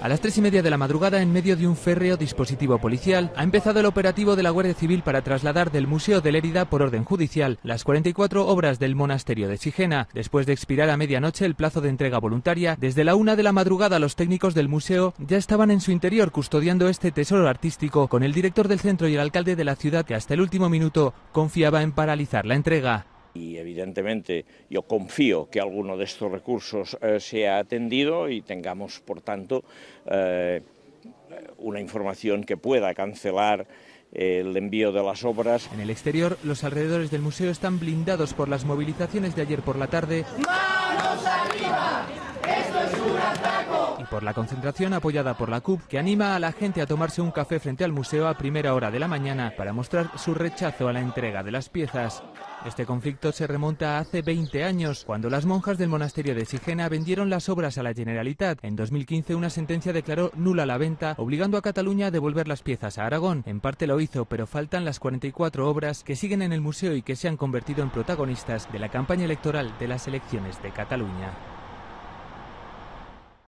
A las tres y media de la madrugada, en medio de un férreo dispositivo policial, ha empezado el operativo de la Guardia Civil para trasladar del Museo de Lérida, por orden judicial, las 44 obras del monasterio de Sigena. Después de expirar a medianoche el plazo de entrega voluntaria, desde la una de la madrugada los técnicos del museo ya estaban en su interior custodiando este tesoro artístico, con el director del centro y el alcalde de la ciudad que hasta el último minuto confiaba en paralizar la entrega y evidentemente yo confío que alguno de estos recursos eh, sea atendido y tengamos, por tanto, eh, una información que pueda cancelar el envío de las obras. En el exterior, los alrededores del museo están blindados por las movilizaciones de ayer por la tarde por la concentración apoyada por la CUP, que anima a la gente a tomarse un café frente al museo a primera hora de la mañana para mostrar su rechazo a la entrega de las piezas. Este conflicto se remonta a hace 20 años, cuando las monjas del monasterio de Sigena vendieron las obras a la Generalitat. En 2015 una sentencia declaró nula la venta, obligando a Cataluña a devolver las piezas a Aragón. En parte lo hizo, pero faltan las 44 obras que siguen en el museo y que se han convertido en protagonistas de la campaña electoral de las elecciones de Cataluña.